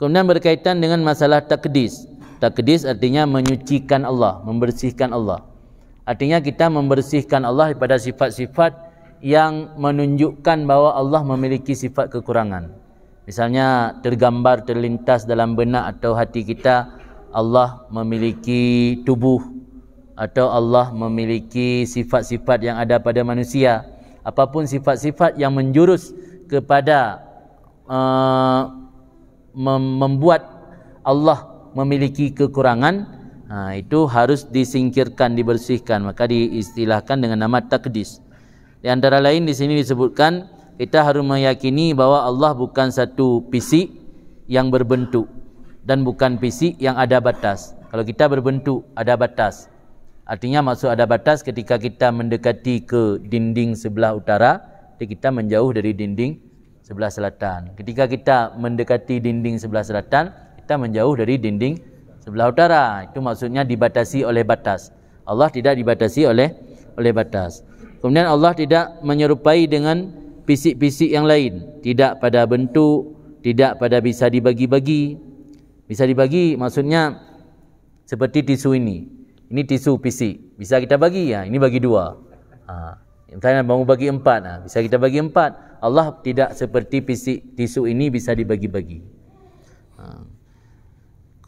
Kemudian berkaitan dengan masalah takdis. Takdis artinya menyucikan Allah, membersihkan Allah. Artinya kita membersihkan Allah daripada sifat-sifat yang menunjukkan bahwa Allah memiliki sifat kekurangan. Misalnya tergambar terlintas dalam benak atau hati kita Allah memiliki tubuh atau Allah memiliki sifat-sifat yang ada pada manusia apapun sifat-sifat yang menjurus kepada uh, mem- membuat Allah memiliki kekurangan ha, itu harus disingkirkan dibersihkan maka diistilahkan dengan nama takdis di antara lain di sini disebutkan kita harus meyakini bahwa Allah bukan satu fisik yang berbentuk dan bukan fisik yang ada batas. Kalau kita berbentuk ada batas. Artinya maksud ada batas ketika kita mendekati ke dinding sebelah utara, kita menjauh dari dinding sebelah selatan. Ketika kita mendekati dinding sebelah selatan, kita menjauh dari dinding sebelah utara. Itu maksudnya dibatasi oleh batas. Allah tidak dibatasi oleh oleh batas. Kemudian Allah tidak menyerupai dengan pisik-pisik yang lain tidak pada bentuk tidak pada bisa dibagi-bagi bisa dibagi maksudnya seperti tisu ini ini tisu pisik bisa kita bagi ya ini bagi dua ha. Misalnya mau lah, bagi empat, lah. bisa kita bagi empat. Allah tidak seperti pisik tisu ini bisa dibagi-bagi. Ha.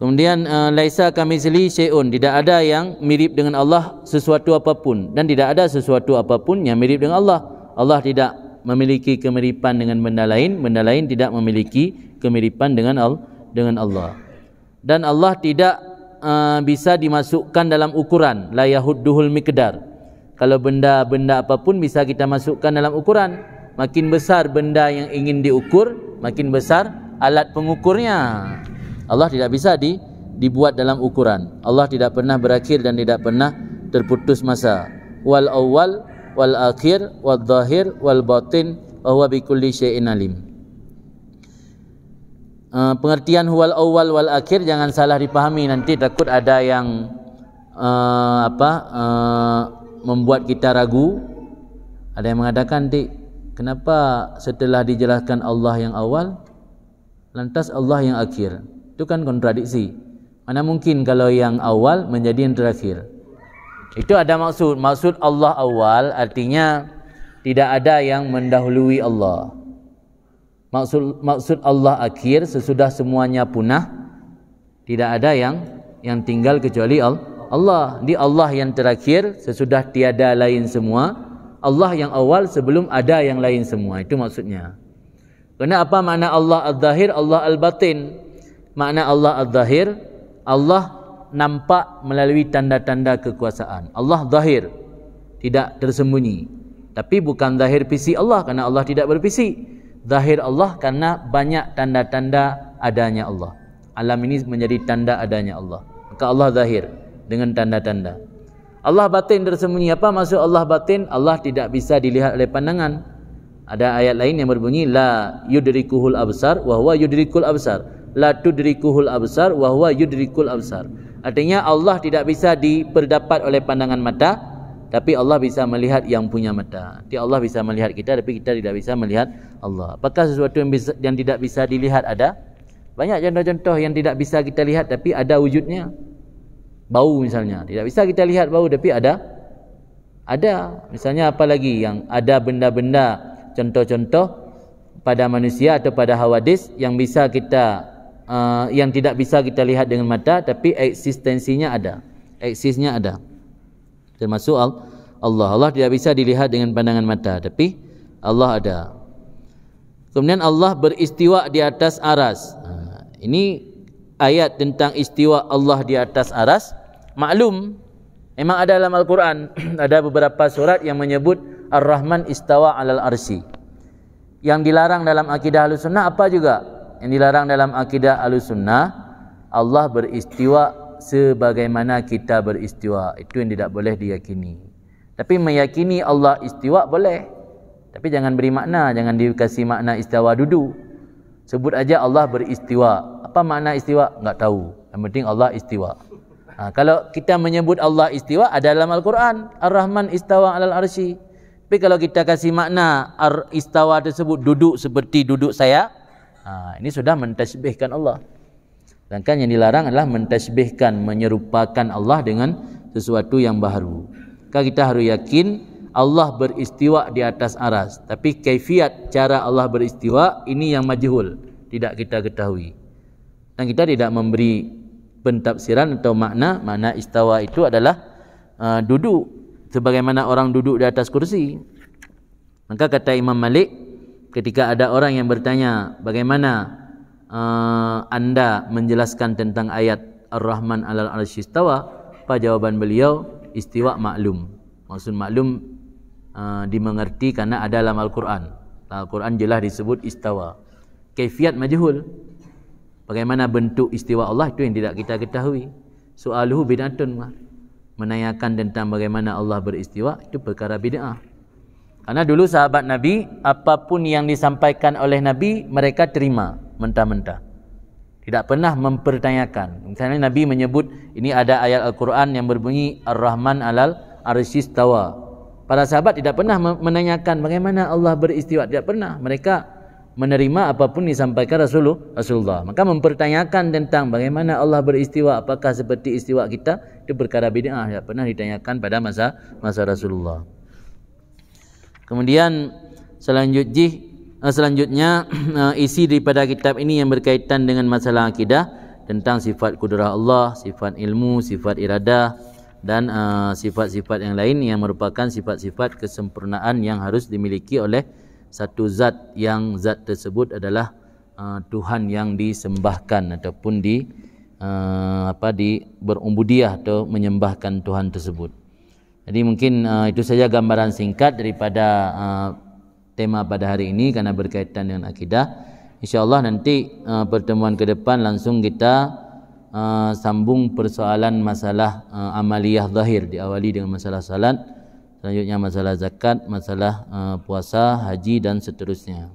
Kemudian eh, Laisa kami sili Sheon tidak ada yang mirip dengan Allah sesuatu apapun dan tidak ada sesuatu apapun yang mirip dengan Allah. Allah tidak memiliki kemiripan dengan benda lain, benda lain tidak memiliki kemiripan dengan Allah dengan Allah. Dan Allah tidak uh, bisa dimasukkan dalam ukuran la yahudduhul miqdar. Kalau benda-benda apapun bisa kita masukkan dalam ukuran, makin besar benda yang ingin diukur, makin besar alat pengukurnya. Allah tidak bisa di dibuat dalam ukuran. Allah tidak pernah berakhir dan tidak pernah terputus masa. Wal awwal wal akhir wal zahir wal batin wa huwa bi kulli syai'in alim Uh, pengertian huwal awal wal akhir jangan salah dipahami nanti takut ada yang uh, apa uh, membuat kita ragu ada yang mengatakan nanti kenapa setelah dijelaskan Allah yang awal lantas Allah yang akhir itu kan kontradiksi mana mungkin kalau yang awal menjadi yang terakhir itu ada maksud. Maksud Allah awal artinya tidak ada yang mendahului Allah. Maksud maksud Allah akhir sesudah semuanya punah tidak ada yang yang tinggal kecuali Allah. Allah Di Allah yang terakhir sesudah tiada lain semua, Allah yang awal sebelum ada yang lain semua. Itu maksudnya. Kena apa makna Allah al dahir, Allah Al-Batin? Makna Allah al dahir, Allah nampak melalui tanda-tanda kekuasaan. Allah zahir, tidak tersembunyi. Tapi bukan zahir visi Allah kerana Allah tidak berfisik. Zahir Allah kerana banyak tanda-tanda adanya Allah. Alam ini menjadi tanda adanya Allah. Maka Allah zahir dengan tanda-tanda. Allah batin tersembunyi apa maksud Allah batin? Allah tidak bisa dilihat oleh pandangan. Ada ayat lain yang berbunyi la yudrikuhul absar wa huwa yudrikul absar. La tudrikuhul absar wa huwa yudrikul absar. Artinya Allah tidak bisa diperdapat oleh pandangan mata Tapi Allah bisa melihat yang punya mata Tiada Allah bisa melihat kita Tapi kita tidak bisa melihat Allah Apakah sesuatu yang, bisa, yang tidak bisa dilihat ada? Banyak contoh-contoh yang tidak bisa kita lihat Tapi ada wujudnya Bau misalnya Tidak bisa kita lihat bau Tapi ada Ada Misalnya apa lagi Yang ada benda-benda Contoh-contoh Pada manusia atau pada hawadis Yang bisa kita uh, yang tidak bisa kita lihat dengan mata tapi eksistensinya ada eksisnya ada termasuk al Allah Allah tidak bisa dilihat dengan pandangan mata tapi Allah ada kemudian Allah beristiwa di atas aras ah, ini ayat tentang istiwa Allah di atas aras maklum memang ada dalam Al-Quran ada beberapa surat yang menyebut Ar-Rahman istawa alal arsi yang dilarang dalam akidah al-sunnah apa juga yang dilarang dalam akidah al-sunnah Allah beristiwa sebagaimana kita beristiwa itu yang tidak boleh diyakini tapi meyakini Allah istiwa boleh tapi jangan beri makna jangan dikasi makna istiwa duduk sebut aja Allah beristiwa apa makna istiwa enggak tahu yang penting Allah istiwa ha, kalau kita menyebut Allah istiwa ada dalam Al-Quran Ar-Rahman istawa alal arsy tapi kalau kita kasih makna ar istawa tersebut duduk seperti duduk saya Ha, ini sudah mentasbihkan Allah. Sedangkan yang dilarang adalah mentasbihkan, menyerupakan Allah dengan sesuatu yang baru. Kalau kita harus yakin Allah beristiwa di atas aras. Tapi kaifiat cara Allah beristiwa ini yang majhul. Tidak kita ketahui. Dan kita tidak memberi pentafsiran atau makna. Makna istawa itu adalah uh, duduk. Sebagaimana orang duduk di atas kursi. Maka kata Imam Malik, ketika ada orang yang bertanya bagaimana uh, anda menjelaskan tentang ayat Ar-Rahman alal arsy istawa apa jawaban beliau istiwa maklum maksud maklum uh, dimengerti karena ada dalam Al-Quran Al-Quran jelas disebut istawa kaifiat majhul bagaimana bentuk istiwa Allah itu yang tidak kita ketahui soaluhu bidatun menanyakan tentang bagaimana Allah beristiwa itu perkara bid'ah ah. Karena dulu sahabat Nabi, apapun yang disampaikan oleh Nabi, mereka terima mentah-mentah. Tidak pernah mempertanyakan. Misalnya Nabi menyebut, ini ada ayat Al-Quran yang berbunyi, Ar-Rahman alal ar tawa. Para sahabat tidak pernah menanyakan bagaimana Allah beristiwa. Tidak pernah. Mereka menerima apapun disampaikan Rasulullah. Maka mempertanyakan tentang bagaimana Allah beristiwa. Apakah seperti istiwa kita? Itu perkara bid'ah. Tidak pernah ditanyakan pada masa masa Rasulullah. Kemudian eh, selanjutnya selanjutnya eh, isi daripada kitab ini yang berkaitan dengan masalah akidah tentang sifat kudrah Allah, sifat ilmu, sifat irada dan eh, sifat-sifat uh, yang lain yang merupakan sifat-sifat kesempurnaan yang harus dimiliki oleh satu zat yang zat tersebut adalah uh, Tuhan yang disembahkan ataupun di uh, apa di berumbudiah atau menyembahkan Tuhan tersebut. Jadi mungkin uh, itu saja gambaran singkat daripada uh, tema pada hari ini karena berkaitan dengan akidah. InsyaAllah nanti uh, pertemuan ke depan langsung kita uh, sambung persoalan masalah uh, amaliyah zahir. Diawali dengan masalah salat, selanjutnya masalah zakat, masalah uh, puasa, haji dan seterusnya.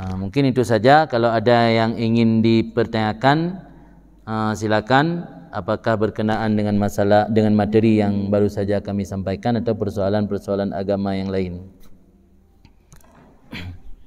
Uh, mungkin itu saja. Kalau ada yang ingin dipertanyakan, uh, silakan. Silakan apakah berkenaan dengan masalah dengan materi yang baru saja kami sampaikan atau persoalan-persoalan agama yang lain.